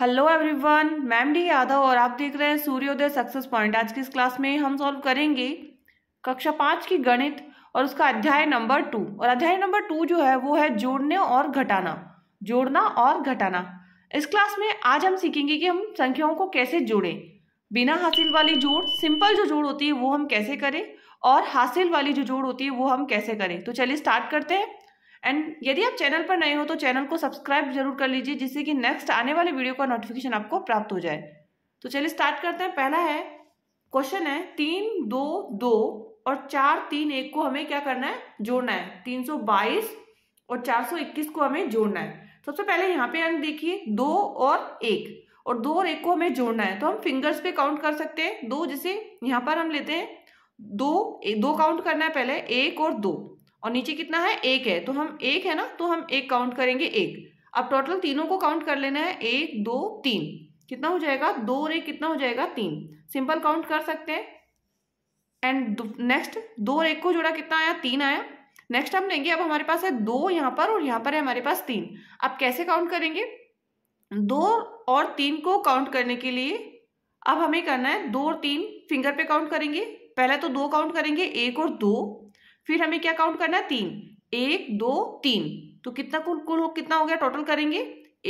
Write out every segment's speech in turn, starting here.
hello everyone ma'am D Yadav और आप देख रहे हैं सूर्योदय सक्सेस पॉइंट आज की इस क्लास में हम सॉल्व करेंगे कक्षा पाँच की गणित और उसका अध्याय नंबर टू और अध्याय नंबर टू जो है वो है जोड़ने और घटाना जोड़ना और घटाना इस क्लास में आज हम सीखेंगे कि हम संख्याओं को कैसे जोड़ें बिना हासिल वाली जोड़ सिंपल जो जोड़ होती है वो हम कैसे करें और हासिल वाली जो जोड़ होती है वो हम कैसे करें तो चलिए स्टार्ट करते हैं एंड यदि आप चैनल पर नए हो तो चैनल को सब्सक्राइब जरूर कर लीजिए जिससे कि नेक्स्ट आने वाले वीडियो का नोटिफिकेशन आपको प्राप्त हो जाए तो चलिए स्टार्ट करते हैं पहला है क्वेश्चन है तीन दो दो और चार तीन एक को हमें क्या करना है जोड़ना है तीन सौ बाईस और चार सौ इक्कीस को हमें जोड़ना है सबसे पहले यहाँ पे अंक देखिए दो और एक और दो और एक को हमें जोड़ना है तो हम फिंगर्स पे काउंट कर सकते हैं दो जैसे यहाँ पर हम लेते हैं दो दो काउंट करना है पहले एक और दो और नीचे कितना है एक है तो हम एक है ना तो हम एक काउंट करेंगे एक अब टोटल तीनों को काउंट कर लेना है एक दो तीन कितना हो जाएगा दो और एक कितना हो जाएगा तीन सिंपल काउंट कर सकते हैं एंड नेक्स्ट दो और एक को जोड़ा कितना आया तीन आया नेक्स्ट हम लेंगे अब हमारे पास है दो यहाँ पर और यहाँ पर है हमारे पास तीन अब कैसे काउंट करेंगे दो और तीन को काउंट करने के लिए अब हमें करना है दो और तीन फिंगर पे काउंट करेंगे पहले तो दो काउंट करेंगे एक और दो फिर हमें क्या काउंट करना है तीन एक दो तीन तो कितना कुल कुल कितना हो गया टोटल करेंगे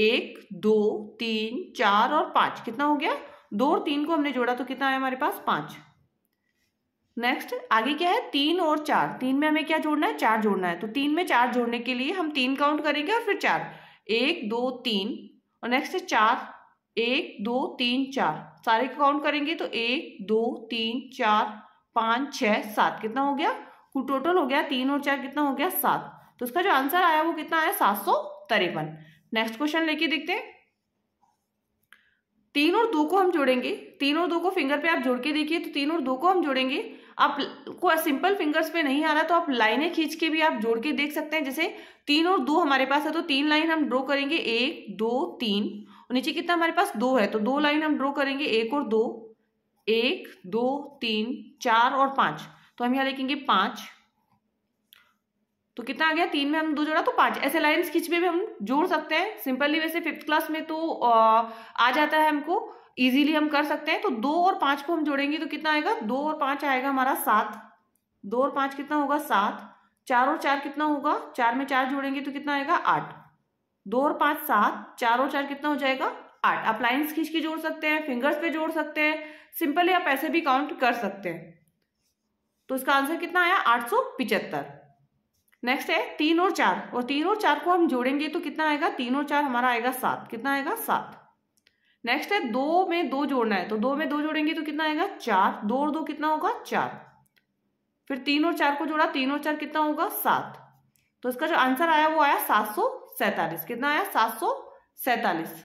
एक दो तीन चार और पांच कितना हो गया दो और तीन को हमने जोड़ा तो कितना है हमारे पास पांच नेक्स्ट आगे क्या है तीन और चार तीन में हमें क्या जोड़ना है चार जोड़ना है तो तीन में चार जोड़ने के लिए हम तीन काउंट करेंगे और फिर चार एक दो तीन और नेक्स्ट है चार एक दो तीन चार सारे काउंट करेंगे तो एक दो तीन चार पाँच छ सात कितना हो गया टोटल हो गया तीन और चार कितना हो गया सात तो उसका जो आंसर आया वो कितना आया सात सौ तिरपन नेक्स्ट क्वेश्चन लेके देखते हैं तीन और दो को हम जोड़ेंगे तीन और दो को फिंगर पे आप जोड़ के देखिए तो तीन और दो को हम जोड़ेंगे आप को सिंपल फिंगर्स पे नहीं आ रहा तो आप लाइनें खींच के भी आप जोड़ के देख सकते हैं जैसे तीन और दो हमारे पास है तो तीन लाइन हम ड्रॉ करेंगे एक दो तीन और नीचे कितना हमारे पास दो है तो दो लाइन हम ड्रॉ करेंगे एक और दो एक दो तीन चार और पांच तो हम यहाँ लिखेंगे पांच तो कितना आ गया तीन में हम दो जोड़ा तो पांच ऐसे लाइन्स खींच में भी हम जोड़ सकते हैं सिंपली वैसे फिफ्थ क्लास में तो आ, जाता है हमको इजीली हम कर सकते हैं तो दो और पांच को हम जोड़ेंगे तो कितना आएगा दो और पांच आएगा हमारा सात दो और पांच कितना होगा सात चार और चार कितना होगा चार में चार जोड़ेंगे तो कितना आएगा आठ दो और पांच सात चार और चार कितना हो जाएगा आठ आप लाइन्स खींच के जोड़ सकते हैं फिंगर्स पे जोड़ सकते हैं सिंपली आप ऐसे भी काउंट कर सकते हैं तो इसका आंसर कितना आया आठ नेक्स्ट है तीन और चार और तीन और चार को हम जोड़ेंगे तो कितना आएगा तीन और चार हमारा आएगा सात कितना आएगा सात नेक्स्ट है दो में दो जोड़ना है तो दो में दो जोड़ेंगे तो कितना आएगा चार दो और दो कितना होगा चार फिर तीन और चार को जोड़ा तीन और चार कितना होगा सात तो इसका जो आंसर आया वो आया सात सौ सैतालीस कितना आया सात सौ सैतालीस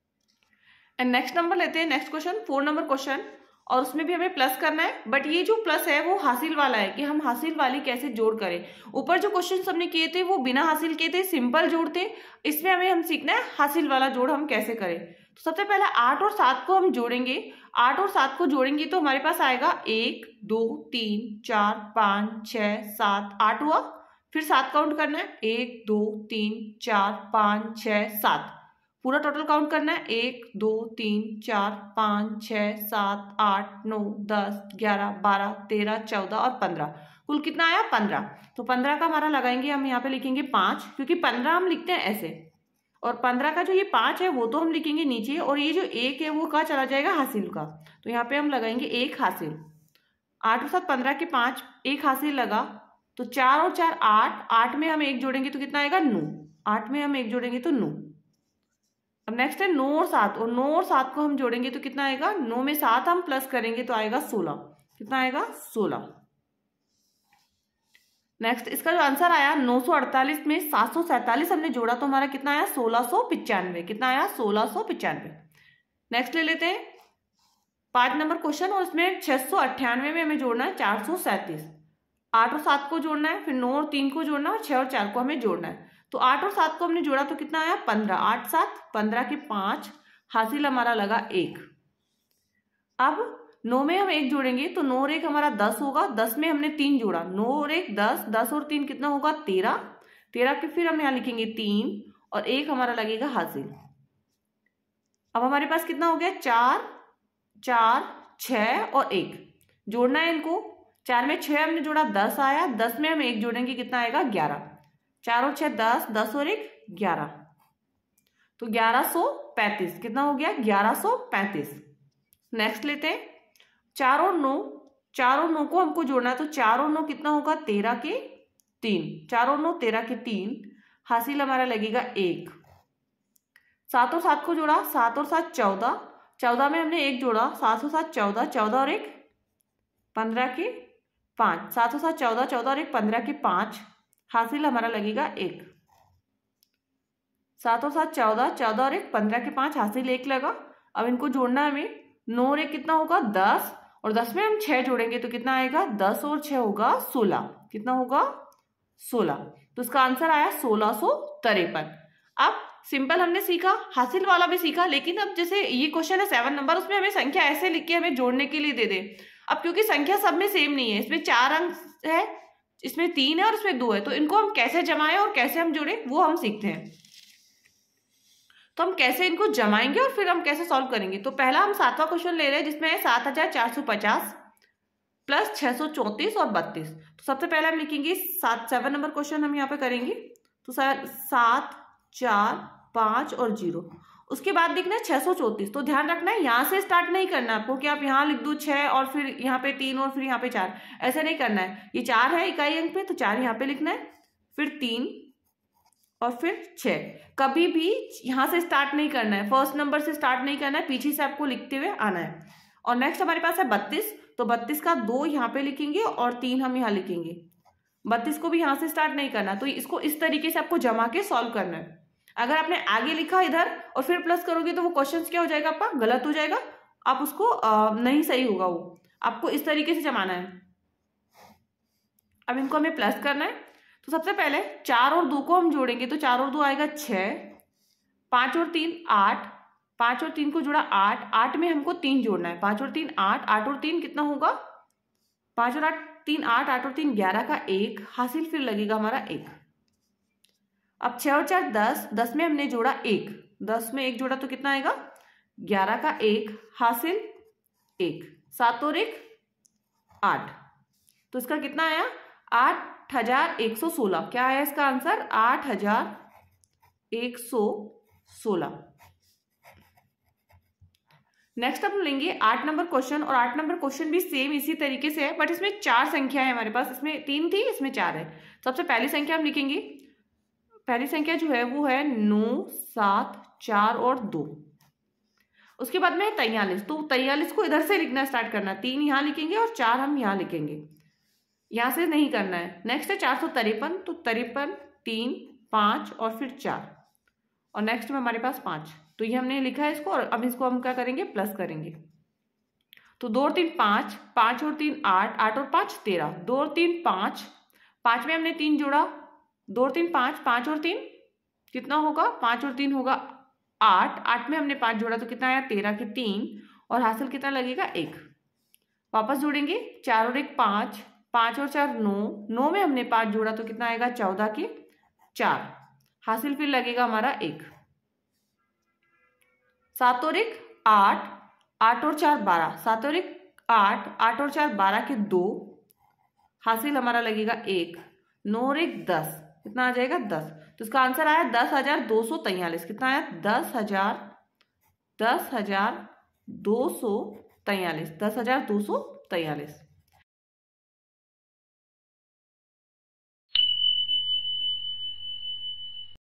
एंड नेक्स्ट नंबर लेते हैं next question four number question और उसमें भी हमें प्लस करना है बट ये जो प्लस है वो हासिल वाला है कि हम हासिल वाली कैसे जोड़ करें ऊपर जो क्वेश्चन हमने किए थे वो बिना हासिल किए थे सिंपल जोड़ थे इसमें हमें हम सीखना है हासिल वाला जोड़ हम कैसे करें तो सबसे पहले आठ और सात को हम जोड़ेंगे आठ और सात को जोड़ेंगे तो हमारे पास आएगा एक दो तीन चार पाँच छ सात आठ हुआ फिर सात काउंट करना है एक दो तीन चार पाँच छ सात पूरा टोटल काउंट करना है एक दो तीन चार पाँच छ सात आठ नौ दस ग्यारह बारह तेरह चौदह और पंद्रह कुल कितना आया पंद्रह तो पंद्रह का हमारा लगाएंगे हम यहाँ पे लिखेंगे पाँच क्योंकि पंद्रह हम लिखते हैं ऐसे और पंद्रह का जो ये पाँच है वो तो हम लिखेंगे नीचे और ये जो एक है वो कहा चला जाएगा हासिल का तो यहाँ पे हम लगाएंगे एक हासिल आठ और साथ पंद्रह के पाँच एक हासिल लगा तो चार और चार आठ आठ में हम एक जोड़ेंगे तो कितना आएगा नौ आठ में हम एक जोड़ेंगे तो नौ अब नेक्स्ट है नौ और सात और नौ और सात को हम जोड़ेंगे तो कितना आएगा नौ में सात हम प्लस करेंगे तो आएगा सोलह कितना आएगा सोलह नेक्स्ट इसका जो आंसर आया 948 में सात हमने जोड़ा तो हमारा कितना आया सोलह कितना आया सोलह नेक्स्ट ले लेते हैं पांच नंबर क्वेश्चन और इसमें छह में हमें जोड़ना है चार सौ सैंतीस आठ और सात को जोड़ना है फिर नौ और तीन को जोड़ना है और छह और चार को हमें जोड़ना है तो आठ और सात को हमने जोड़ा तो कितना आया पंद्रह आठ सात पंद्रह के पांच हासिल हमारा लगा एक अब नौ में हम एक जोड़ेंगे तो नौ और एक हमारा दस होगा दस में हमने तीन जोड़ा नौ और एक दस दस और तीन कितना होगा तेरह तेरह के फिर हम यहाँ लिखेंगे तीन और एक हमारा लगेगा हासिल अब हमारे पास कितना हो गया चार चार छ और एक जोड़ना है इनको चार में छह हमने जोड़ा दस आया दस में हम एक जोड़ेंगे कितना आएगा ग्यारह चारों छह दस दस और एक ग्यारह तो ग्यारह सो पैंतीस कितना हो गया ग्यारह सौ पैंतीस नेक्स्ट लेते हैं चार और नौ चार नौ को हमको जोड़ना है तो चारों नो नौ कितना होगा तेरह के तीन चारों नौ तेरह के तीन हासिल हमारा लगेगा एक सात और सात को जोड़ा सात और सात चौदह चौदह में हमने एक जोड़ा सात सौ सात चौदह चौदह और एक पंद्रह के पांच सात सौ सात चौदह चौदह और एक पंद्रह के पांच हासिल हमारा लगेगा एक सात और सात चौदह चौदह और एक पंद्रह के पांच हासिल एक लगा अब इनको जोड़ना हमें नौ और एक कितना होगा दस और दस में हम छः जोड़ेंगे तो कितना आएगा दस और छः होगा सोलह कितना होगा सोलह तो इसका आंसर आया सोलह सो तिरपन अब सिंपल हमने सीखा हासिल वाला भी सीखा लेकिन अब जैसे ये क्वेश्चन है सेवन नंबर उसमें हमें संख्या ऐसे लिख के हमें जोड़ने के लिए दे दे अब क्योंकि संख्या सब में सेम नहीं है इसमें चार अंक है इसमें तीन है और इसमें दो है तो इनको हम कैसे जमाएं और कैसे हम जुड़े वो हम सीखते हैं तो हम कैसे इनको जमाएंगे और फिर हम कैसे सॉल्व करेंगे तो पहला हम सातवां क्वेश्चन ले रहे हैं जिसमें है सात हजार चार सौ पचास प्लस छह सौ चौंतीस और बत्तीस तो सबसे पहले हम लिखेंगे सात सेवन नंबर क्वेश्चन हम यहाँ पे करेंगे तो सर सात चार पांच और जीरो उसके बाद देखना है छः तो ध्यान रखना है यहाँ से स्टार्ट नहीं करना आपको कि आप यहाँ लिख दो छः और फिर यहाँ पे तीन और फिर यहाँ पे चार ऐसा नहीं करना है ये चार है इकाई अंक पे तो चार यहाँ पे लिखना है फिर तीन और फिर छः कभी भी यहाँ से स्टार्ट नहीं करना है फर्स्ट नंबर से स्टार्ट नहीं करना है पीछे से आपको लिखते हुए आना है और नेक्स्ट हमारे पास है बत्तीस तो बत्तीस का दो यहाँ पे लिखेंगे और तीन हम यहाँ लिखेंगे बत्तीस को भी यहाँ से स्टार्ट नहीं करना तो इसको इस तरीके से आपको जमा के सॉल्व करना है अगर आपने आगे लिखा इधर और फिर प्लस करोगे तो वो क्वेश्चन क्या हो जाएगा आपका गलत हो जाएगा आप उसको नहीं सही होगा वो आपको इस तरीके से जमाना है अब इनको हमें प्लस करना है तो सबसे पहले चार और दो को हम जोड़ेंगे तो चार और दो आएगा छः पाँच और तीन आठ पाँच और तीन को जोड़ा आठ आठ में हमको तीन जोड़ना है पाँच और तीन आठ आठ और तीन कितना होगा पाँच और आठ तीन आठ आठ और तीन ग्यारह का एक हासिल फिर लगेगा हमारा एक अब छ और चार दस दस में हमने जोड़ा एक दस में एक जोड़ा तो कितना आएगा ग्यारह का एक हासिल एक सात और एक आठ तो इसका कितना आया आठ हजार एक सौ सोलह क्या आया इसका आंसर आठ हजार एक सौ सोलह नेक्स्ट हम लेंगे आठ नंबर क्वेश्चन और आठ नंबर क्वेश्चन भी सेम इसी तरीके से है बट इसमें चार संख्या है हमारे पास इसमें तीन थी इसमें चार है तो सबसे पहली संख्या हम लिखेंगे पहली संख्या जो है वो है नौ सात चार और दो उसके बाद में तैयलीस तो तैयलीस को इधर से लिखना स्टार्ट करना तीन यहाँ लिखेंगे और चार हम यहाँ लिखेंगे यहाँ से नहीं करना है नेक्स्ट है चार सौ तिरपन तो तिरपन तीन पाँच और फिर चार और नेक्स्ट में हमारे पास पाँच तो ये हमने लिखा है इसको और अब इसको हम क्या करेंगे प्लस करेंगे तो दो और तीन पाँच पाँच और तीन आठ आठ और पाँच तेरह दो और तीन पाँच पाँच में हमने तीन जोड़ा दो और तीन पाँच पाँच और तीन कितना होगा पाँच और तीन होगा आठ आठ में हमने पाँच जोड़ा तो कितना आया तेरह के तीन और हासिल कितना लगेगा एक वापस जोड़ेंगे चार और एक पाँच पाँच और चार नौ नौ में हमने पाँच जोड़ा तो कितना आएगा चौदह के चार हासिल फिर लगेगा हमारा एक सात और एक आठ आठ और चार बारह सात और एक आठ आठ और चार बारह के दो हासिल हमारा लगेगा एक नौ और एक दस कितना आ जाएगा दस तो इसका आंसर आया दस हजार दो सौ तैयलीस कितना आया दस हजार दस हजार दो सौ तैयलीस दस हजार दो सौ तैयलीस